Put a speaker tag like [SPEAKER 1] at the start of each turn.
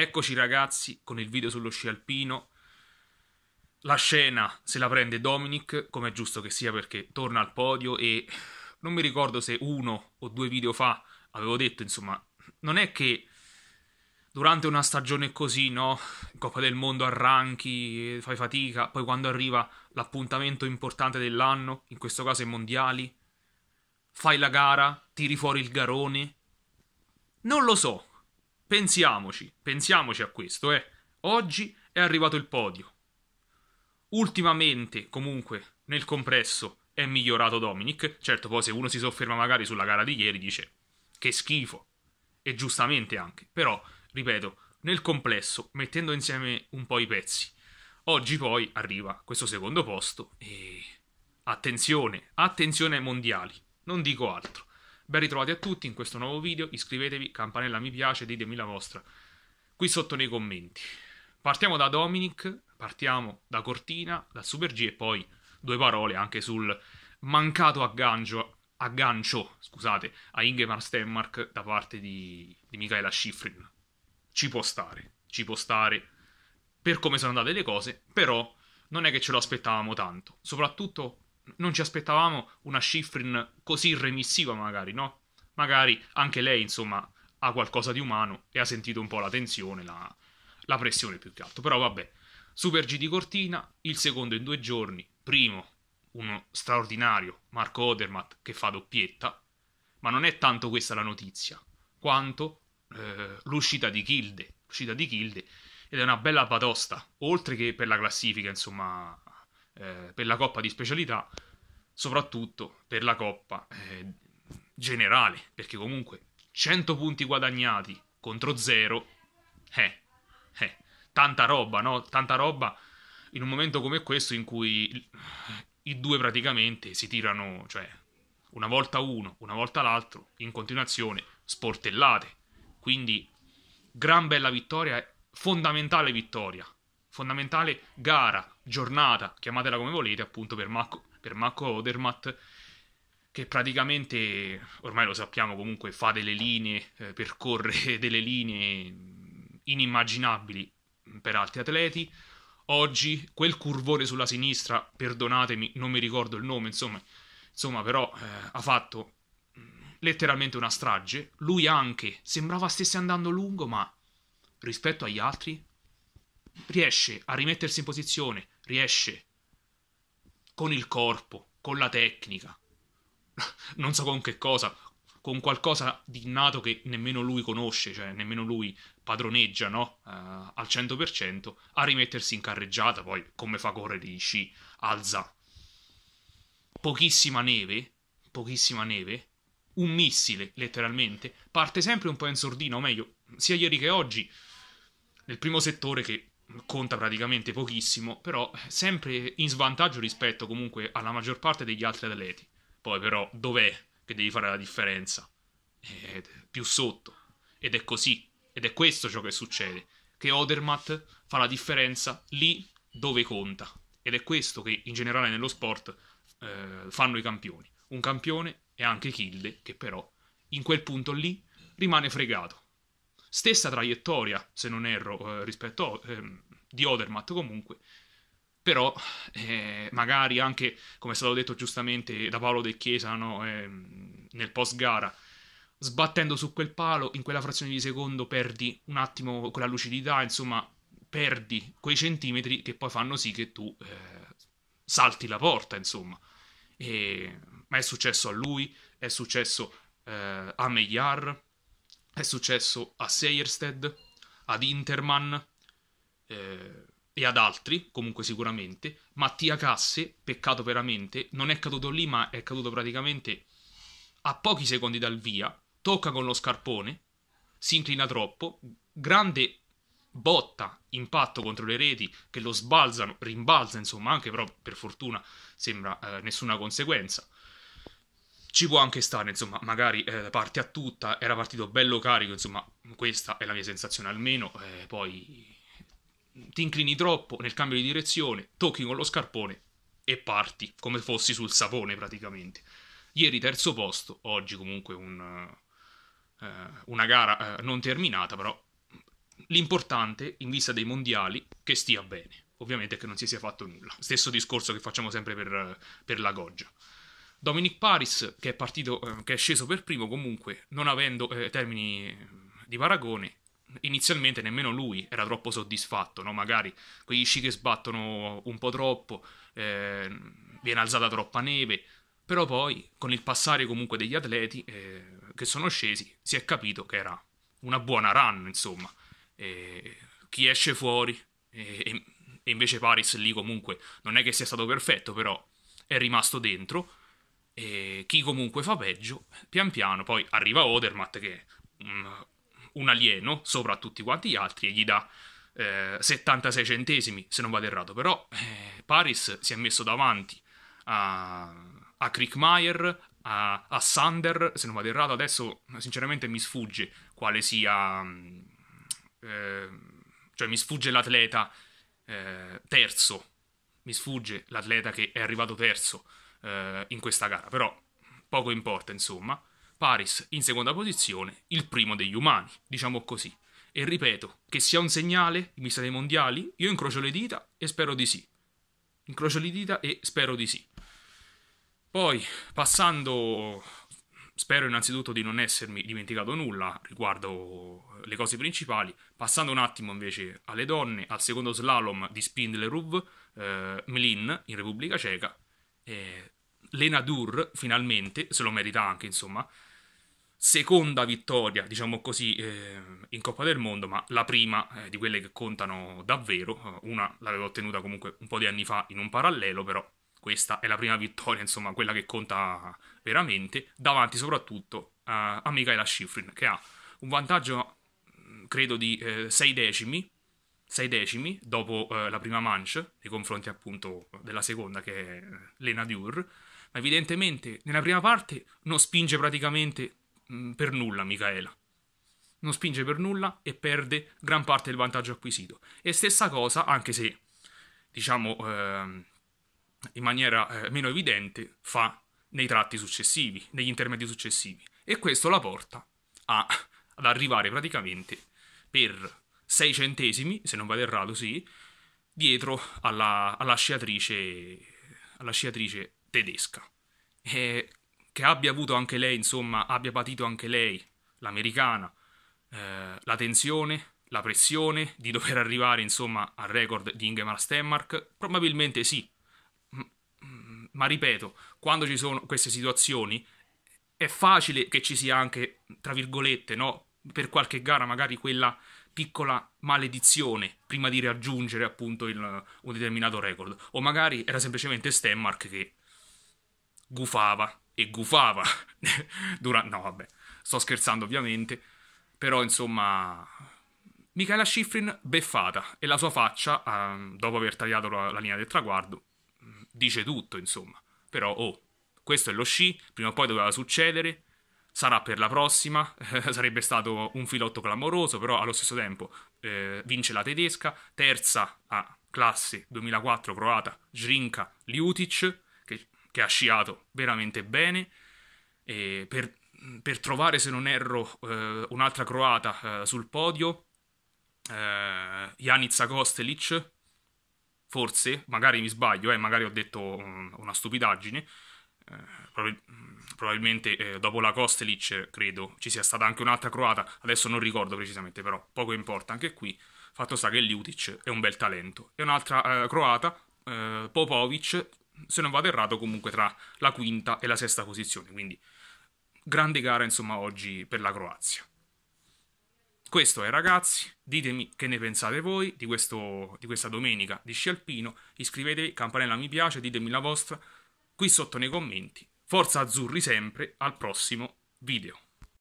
[SPEAKER 1] Eccoci ragazzi con il video sullo sci alpino. La scena se la prende Dominic, come è giusto che sia perché torna al podio e non mi ricordo se uno o due video fa avevo detto, insomma, non è che durante una stagione così, no? Coppa del Mondo arranchi, fai fatica, poi quando arriva l'appuntamento importante dell'anno, in questo caso i mondiali, fai la gara, tiri fuori il garone. Non lo so, Pensiamoci, pensiamoci a questo, eh. Oggi è arrivato il podio. Ultimamente, comunque, nel complesso è migliorato Dominic. Certo, poi se uno si sofferma magari sulla gara di ieri dice che schifo. E giustamente anche. Però, ripeto, nel complesso, mettendo insieme un po' i pezzi, oggi poi arriva questo secondo posto e... Attenzione, attenzione ai mondiali, non dico altro. Ben ritrovati a tutti in questo nuovo video, iscrivetevi, campanella mi piace, ditemi la vostra qui sotto nei commenti. Partiamo da Dominic, partiamo da Cortina, da Super G e poi due parole anche sul mancato aggancio, aggancio scusate, a Ingemar Stenmark da parte di, di Michaela Schifrin. Ci può stare, ci può stare per come sono andate le cose, però non è che ce lo aspettavamo tanto, soprattutto non ci aspettavamo una Schifrin così remissiva, magari, no? Magari anche lei, insomma, ha qualcosa di umano e ha sentito un po' la tensione, la, la pressione più che altro. Però vabbè, Super G di Cortina, il secondo in due giorni, primo uno straordinario Marco Odermatt che fa doppietta, ma non è tanto questa la notizia, quanto eh, l'uscita di Kilde, l'uscita di Kilde, ed è una bella patosta, oltre che per la classifica, insomma, eh, per la coppa di specialità, soprattutto per la coppa eh, generale, perché comunque 100 punti guadagnati contro 0, eh, eh, tanta roba, no? Tanta roba in un momento come questo in cui i due praticamente si tirano, cioè una volta uno, una volta l'altro, in continuazione, sportellate. Quindi gran bella vittoria, fondamentale vittoria, fondamentale gara giornata, chiamatela come volete, appunto per Marco, per Marco Odermatt, che praticamente, ormai lo sappiamo comunque, fa delle linee, eh, percorre delle linee inimmaginabili per altri atleti. Oggi quel curvone sulla sinistra, perdonatemi, non mi ricordo il nome, insomma, insomma però eh, ha fatto letteralmente una strage. Lui anche sembrava stesse andando lungo, ma rispetto agli altri riesce a rimettersi in posizione, riesce con il corpo, con la tecnica, non so con che cosa, con qualcosa di innato che nemmeno lui conosce, cioè nemmeno lui padroneggia no? uh, al 100%, a rimettersi in carreggiata, poi come fa a correre gli sci, alza pochissima neve, pochissima neve, un missile letteralmente, parte sempre un po' in sordina, o meglio, sia ieri che oggi, nel primo settore che conta praticamente pochissimo, però sempre in svantaggio rispetto comunque alla maggior parte degli altri atleti. Poi però dov'è che devi fare la differenza? È più sotto. Ed è così. Ed è questo ciò che succede. Che Odermatt fa la differenza lì dove conta. Ed è questo che in generale nello sport eh, fanno i campioni. Un campione è anche Kilde che però in quel punto lì rimane fregato Stessa traiettoria, se non erro, eh, rispetto a, ehm, di Odermatt comunque, però eh, magari anche, come è stato detto giustamente da Paolo De Chiesa no, ehm, nel post-gara, sbattendo su quel palo, in quella frazione di secondo perdi un attimo quella lucidità, insomma, perdi quei centimetri che poi fanno sì che tu eh, salti la porta, insomma. E, ma è successo a lui, è successo eh, a Megliar, è successo a Seiersted, ad Interman eh, e ad altri, comunque sicuramente. Mattia Casse, peccato veramente, non è caduto lì ma è caduto praticamente a pochi secondi dal via. Tocca con lo scarpone, si inclina troppo, grande botta, impatto contro le reti che lo sbalzano, rimbalza insomma anche però per fortuna sembra eh, nessuna conseguenza ci può anche stare, insomma, magari eh, parte a tutta, era partito bello carico, insomma, questa è la mia sensazione almeno, eh, poi ti inclini troppo nel cambio di direzione, tocchi con lo scarpone e parti, come fossi sul sapone praticamente. Ieri terzo posto, oggi comunque un, eh, una gara eh, non terminata, però l'importante in vista dei mondiali che stia bene, ovviamente che non si sia fatto nulla. Stesso discorso che facciamo sempre per, per la Goggia. Dominic Paris, che è, partito, eh, che è sceso per primo, comunque non avendo eh, termini di paragone, inizialmente nemmeno lui era troppo soddisfatto, no? magari quegli sci che sbattono un po' troppo, eh, viene alzata troppa neve, però poi con il passare comunque degli atleti eh, che sono scesi si è capito che era una buona run, insomma, chi esce fuori e invece Paris lì comunque non è che sia stato perfetto, però è rimasto dentro e chi comunque fa peggio, pian piano poi arriva Odermatt che è mm, un alieno sopra tutti quanti gli altri e gli dà eh, 76 centesimi, se non vado errato, però eh, Paris si è messo davanti a, a Krickmeyer, a, a, Sander, se non vado errato, adesso sinceramente mi sfugge quale sia... Mm, eh, cioè mi sfugge l'atleta eh, terzo, mi sfugge l'atleta che è arrivato terzo eh, in questa gara, però poco importa insomma. Paris in seconda posizione, il primo degli umani, diciamo così. E ripeto, che sia un segnale in vista dei mondiali, io incrocio le dita e spero di sì. Incrocio le dita e spero di sì. Poi, passando, spero innanzitutto di non essermi dimenticato nulla riguardo le cose principali, passando un attimo invece alle donne, al secondo slalom di Spindlerub, eh, Mlin in Repubblica Ceca, eh, Lena Dur finalmente, se lo merita anche insomma, seconda vittoria, diciamo così, eh, in Coppa del Mondo, ma la prima eh, di quelle che contano davvero, eh, una l'avevo ottenuta comunque un po' di anni fa in un parallelo, però questa è la prima vittoria, insomma, quella che conta veramente, davanti soprattutto eh, a Michaela Schifrin, che ha un vantaggio, mm, credo, di 6 eh, decimi sei decimi dopo eh, la prima manche, nei confronti appunto della seconda che è Lena Diur, ma evidentemente nella prima parte non spinge praticamente mh, mm, per nulla Micaela. Non spinge per nulla e perde gran parte del vantaggio acquisito. E stessa cosa, anche se diciamo eh, in maniera eh, meno evidente, fa nei tratti successivi, negli intermedi successivi. E questo la porta a, ad arrivare praticamente per 6 centesimi, se non vado errato, sì, dietro alla, alla, sciatrice, alla sciatrice tedesca. E che abbia avuto anche lei, insomma, abbia patito anche lei, l'americana, eh, la tensione, la pressione di dover arrivare, insomma, al record di Ingemar Stenmark? Probabilmente sì. Ma ripeto, quando ci sono queste situazioni è facile che ci sia anche, tra virgolette, no? per qualche gara magari quella piccola maledizione prima di raggiungere appunto il, un determinato record. O magari era semplicemente Stemmark che gufava e gufava. Dura... No, vabbè, sto scherzando ovviamente, però insomma... Michaela Schifrin beffata e la sua faccia, eh, dopo aver tagliato la, la linea del traguardo, dice tutto, insomma. Però, oh, questo è lo sci, prima o poi doveva succedere, sarà per la prossima, sarebbe stato un filotto clamoroso, però allo stesso tempo eh, vince la tedesca, terza a classe 2004 croata Jrinka Liutic, che, che ha sciato veramente bene, per, per, trovare, se non erro, eh, un'altra croata eh, sul podio, eh, Janica Kostelic, forse, magari mi sbaglio, eh, magari ho detto mm, una stupidaggine, eh, mm, probabilmente eh, dopo la Kostelic, credo, ci sia stata anche un'altra croata, adesso non ricordo precisamente, però poco importa anche qui. Fatto sta che Liutic è un bel talento. E un'altra eh, croata, eh, Popovic, se non vado errato, comunque tra la quinta e la sesta posizione. Quindi grande gara, insomma, oggi per la Croazia. Questo è ragazzi, ditemi che ne pensate voi di, questo, di questa domenica di sci alpino, iscrivetevi, campanella mi piace, ditemi la vostra, qui sotto nei commenti. Forza Azzurri sempre, al prossimo video.